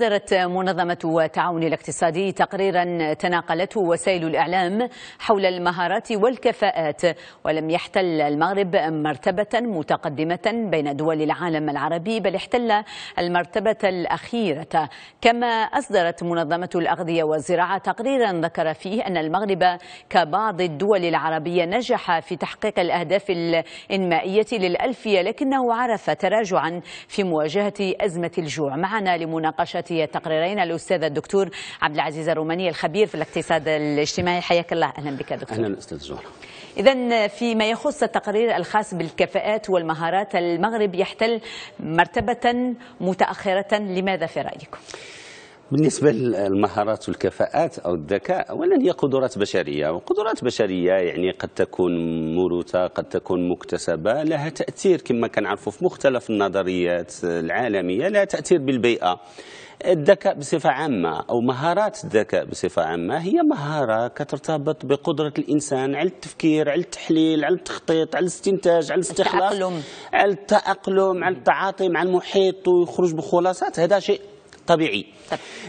أصدرت منظمة التعاون الاقتصادي تقريرا تناقلته وسائل الإعلام حول المهارات والكفاءات ولم يحتل المغرب مرتبة متقدمة بين دول العالم العربي بل احتل المرتبة الأخيرة كما أصدرت منظمة الأغذية والزراعة تقريرا ذكر فيه أن المغرب كبعض الدول العربية نجح في تحقيق الأهداف الإنمائية للألفية لكنه عرف تراجعا في مواجهة أزمة الجوع معنا لمناقشة مشاركة تقريرين الأستاذ الدكتور عبد العزيز الروماني الخبير في الاقتصاد الاجتماعي حياك الله أهلا بك دكتور أهلا أستاذ زهرة إذا فيما يخص التقرير الخاص بالكفاءات والمهارات المغرب يحتل مرتبة متأخرة لماذا في رأيكم؟ بالنسبة للمهارات والكفاءات أو الذكاء أولا هي قدرات بشرية وقدرات بشرية يعني قد تكون موروثة قد تكون مكتسبة لها تأثير كما كنعرفوا في مختلف النظريات العالمية لها تأثير بالبيئة الذكاء بصفة عامة أو مهارات الذكاء بصفة عامة هي مهارة كترتبط بقدرة الإنسان على التفكير على التحليل على التخطيط على الاستنتاج على الاستخلاص التأقلم. على التأقلم على التعاطي مع المحيط ويخرج بخلاصات هذا شيء طبيعي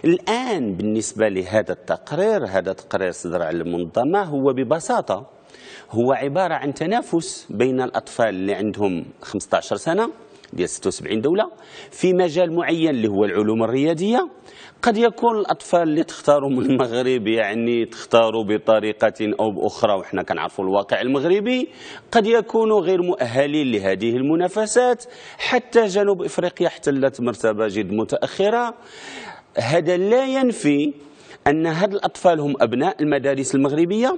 الآن بالنسبة لهذا التقرير هذا تقرير صدر على المنظمة هو ببساطة هو عبارة عن تنافس بين الأطفال اللي عندهم 15 سنة ديال 76 دوله في مجال معين اللي هو العلوم الرياضيه قد يكون الاطفال اللي تختاروا من المغرب يعني تختاروا بطريقه او باخرى وحنا كنعرفوا الواقع المغربي قد يكونوا غير مؤهلين لهذه المنافسات حتى جنوب افريقيا احتلت مرتبه جد متاخره هذا لا ينفي أن هاد الأطفال هم أبناء المدارس المغربية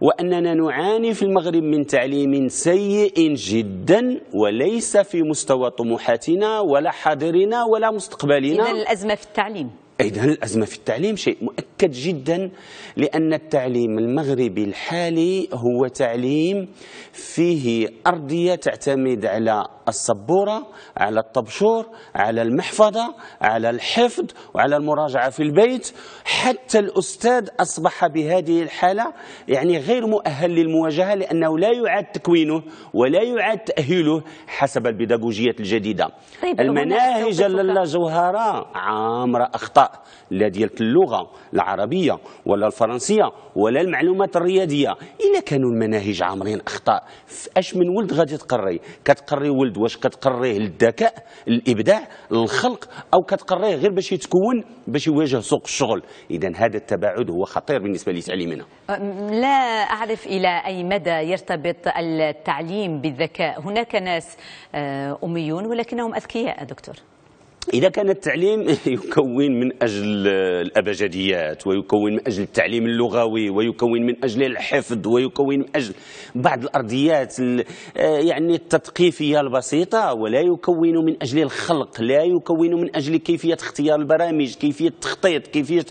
وأننا نعاني في المغرب من تعليم سيء جدا وليس في مستوى طموحاتنا ولا حاضرنا ولا مستقبلنا إذا الأزمة في التعليم إذا الأزمة في التعليم شيء مؤكد جدا لأن التعليم المغربي الحالي هو تعليم فيه أرضية تعتمد على السبورة على الطبشور على المحفظة على الحفظ وعلى المراجعة في البيت حتى الأستاذ أصبح بهذه الحالة يعني غير مؤهل للمواجهة لأنه لا يعاد تكوينه ولا يعاد تأهيله حسب البيداغوجيات الجديدة طيب المناهج لالا جوهرة عامرة أخطاء لا ديال اللغة العربية ولا الفرنسية ولا المعلومات الرياضية إلا كانوا المناهج عامرين أخطاء أش من ولد غادي تقري كتقري ولد واش كتقريه للذكاء الابداع الخلق او كتقريه غير باش يتكون باش يواجه سوق الشغل اذا هذا التباعد هو خطير بالنسبه لتعليمنا لا اعرف الى اي مدى يرتبط التعليم بالذكاء هناك ناس آه، اميون ولكنهم اذكياء دكتور إذا كان التعليم يكون من أجل الأبجديات ويكون من أجل التعليم اللغوي ويكون من أجل الحفظ ويكون من أجل بعض الأرضيات آه، يعني التثقيفية البسيطة ولا يكون من أجل الخلق لا يكون من أجل كيفية اختيار البرامج كيفية التخطيط كيفية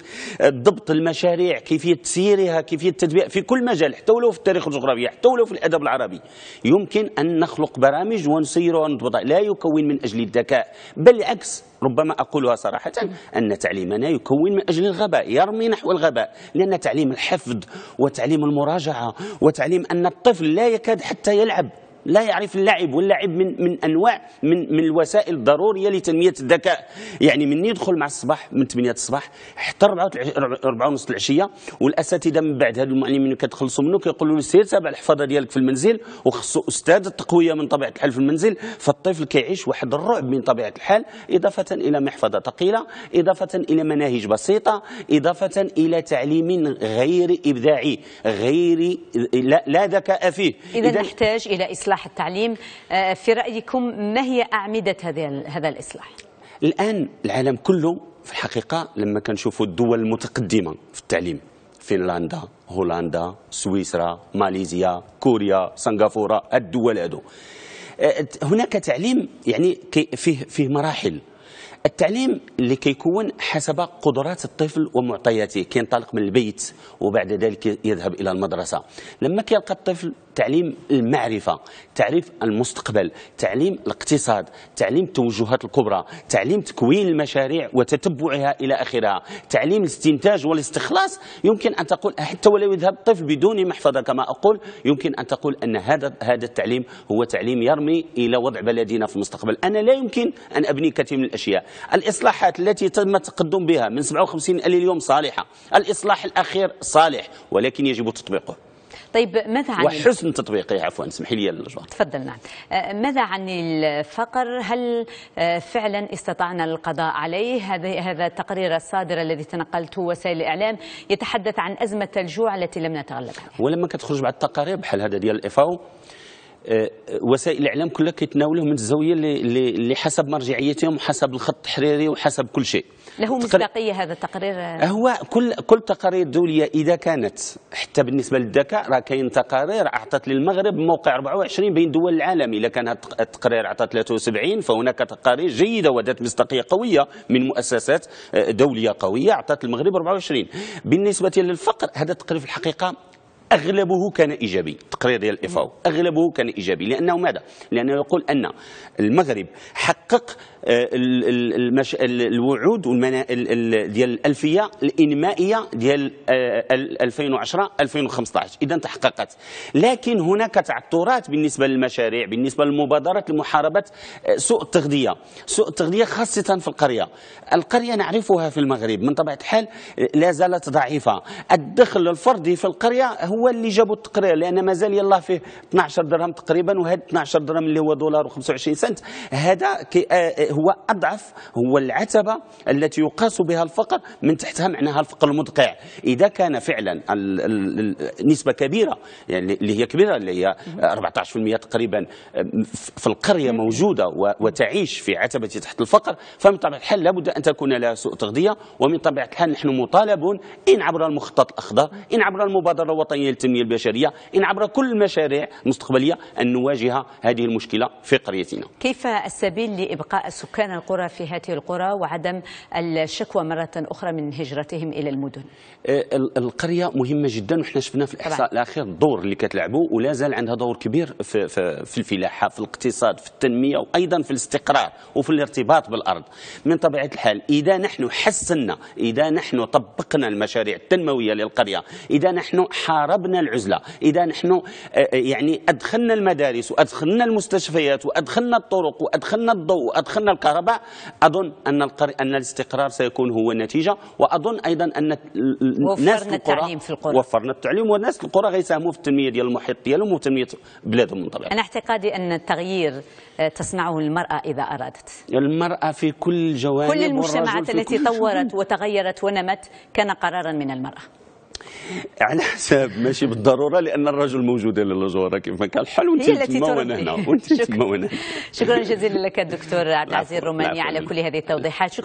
ضبط المشاريع كيفية تسييرها كيفية التدبير في كل مجال حتى ولو في التاريخ والجغرافيا حتى ولو في الأدب العربي يمكن أن نخلق برامج ونسيرها ونضبطها لا يكون من أجل الذكاء بل العكس ربما أقولها صراحة أن تعليمنا يكون من أجل الغباء يرمي نحو الغباء لأن تعليم الحفظ وتعليم المراجعة وتعليم أن الطفل لا يكاد حتى يلعب لا يعرف اللعب واللعب من من انواع من من الوسائل الضروريه لتنميه الذكاء يعني من يدخل مع الصباح من 8 الصباح حتى 4 4 ونص العشيه والاساتذه من بعد هذا المعلمين كتخلصوا منه كيقولوا له سير تابع الحفاظه ديالك في المنزل وخصو استاذ التقويه من طبيعه الحال في المنزل فالطفل كيعيش واحد الرعب من طبيعه الحال اضافه الى محفظه ثقيله اضافه الى مناهج بسيطه اضافه الى تعليم غير ابداعي غير لا, لا ذكاء فيه اذا نحتاج الى اصلاح إصلاح التعليم آه، في رأيكم ما هي أعمدة هذا الإصلاح؟ الآن العالم كله في الحقيقة لما كنشوفوا الدول المتقدمة في التعليم فنلندا هولندا سويسرا ماليزيا كوريا سنغافورة الدول هذو آه، هناك تعليم يعني فيه فيه مراحل التعليم اللي كيكون حسب قدرات الطفل ومعطياته كينطلق من البيت وبعد ذلك يذهب الى المدرسه لما كيلقى الطفل تعليم المعرفة تعريف المستقبل تعليم الاقتصاد تعليم التوجهات الكبرى تعليم تكوين المشاريع وتتبعها إلى آخرها تعليم الاستنتاج والاستخلاص يمكن أن تقول حتى ولو يذهب الطفل بدون محفظة كما أقول يمكن أن تقول أن هذا هذا التعليم هو تعليم يرمي إلى وضع بلدنا في المستقبل أنا لا يمكن أن أبني كثير من الأشياء الإصلاحات التي تم التقدم بها من 57 إلى اليوم صالحة الإصلاح الأخير صالح ولكن يجب تطبيقه طيب ماذا عن وحسن تطبيقه عفوا اسمح لي الجواب تفضل نعم آه، ماذا عن الفقر هل آه، فعلا استطعنا القضاء عليه هذا هذا التقرير الصادر الذي تنقلته وسائل الاعلام يتحدث عن ازمه الجوع التي لم نتغلب عليها ولما كتخرج بعد التقارير بحال هذا ديال الافاو آه، وسائل الاعلام كلها كيتناولوه من الزاويه اللي, اللي حسب مرجعيتهم وحسب الخط التحريري وحسب كل شيء له مصداقيه هذا التقرير هو كل كل تقارير دوليه اذا كانت حتى بالنسبه للذكاء راه كاين تقارير اعطت للمغرب موقع 24 بين دول العالم اذا كان هذا التقرير اعطى 73 فهناك تقارير جيده وذات مصداقيه قويه من مؤسسات آه، دوليه قويه اعطت المغرب 24 بالنسبه للفقر هذا التقرير في الحقيقه اغلبه كان ايجابي التقرير ديال الافاو اغلبه كان ايجابي لانه ماذا لانه يقول ان المغرب حقق آه، المش... الوعود والمنا... ديال الالفيه الانمائيه ديال 2010 2015 اذا تحققت لكن هناك تعثرات بالنسبه للمشاريع بالنسبه للمبادرات لمحاربه آه، سوء التغذيه سوء التغذيه خاصه في القريه القريه نعرفها في المغرب من طبيعه الحال آه، لا زالت ضعيفه الدخل الفردي في القريه هو هو اللي جابوا التقرير لان مازال يلاه فيه 12 درهم تقريبا وهاد 12 درهم اللي هو دولار و25 سنت هذا آه، آه، هو اضعف هو العتبه التي يقاس بها الفقر من تحتها معناها الفقر المدقع اذا كان فعلا نسبه كبيره يعني اللي هي كبيره اللي هي 14% تقريبا في القريه موجوده وتعيش في عتبه تحت الفقر فمن طبيعه الحال لابد ان تكون لها سوء تغذيه ومن طبيعه الحال نحن مطالبون ان عبر المخطط الاخضر ان عبر المبادره الوطنيه التنمية للتنمية البشرية إن عبر كل المشاريع المستقبلية أن نواجه هذه المشكلة في قريتنا كيف السبيل لإبقاء سكان القرى في هذه القرى وعدم الشكوى مرة أخرى من هجرتهم إلى المدن أه، القرية مهمة جدا وحنا شفنا في الإحصاء طبعا. الأخير الدور اللي كتلعبه ولا زال عندها دور كبير في, في, في الفلاحة في الاقتصاد في التنمية وأيضا في الاستقرار وفي الارتباط بالأرض من طبيعة الحال إذا نحن حسنا إذا نحن طبقنا المشاريع التنموية للقرية إذا نحن حاربنا ضربنا العزلة إذا نحن آه، آه، يعني أدخلنا المدارس وأدخلنا المستشفيات وأدخلنا الطرق وأدخلنا الضوء وأدخلنا الكهرباء أظن أن أن الاستقرار سيكون هو النتيجة وأظن أيضا أن الناس القرى في القرى وفرنا التعليم والناس القرى غيساهموا في التنمية ديال المحيط ديالهم وتنمية بلادهم من طبيعة أنا اعتقادي أن التغيير آه، تصنعه المرأة إذا أرادت المرأة في كل جوانب كل المجتمعات التي طورت وتغيرت ونمت كان قرارا من المرأة على حساب ماشي بالضروره لان الرجل موجود للجوره كيف ما كان حلو انت تما وانا هنا شكرا جزيلا لك الدكتور عبد العزيز الروماني على كل هذه التوضيحات شكرا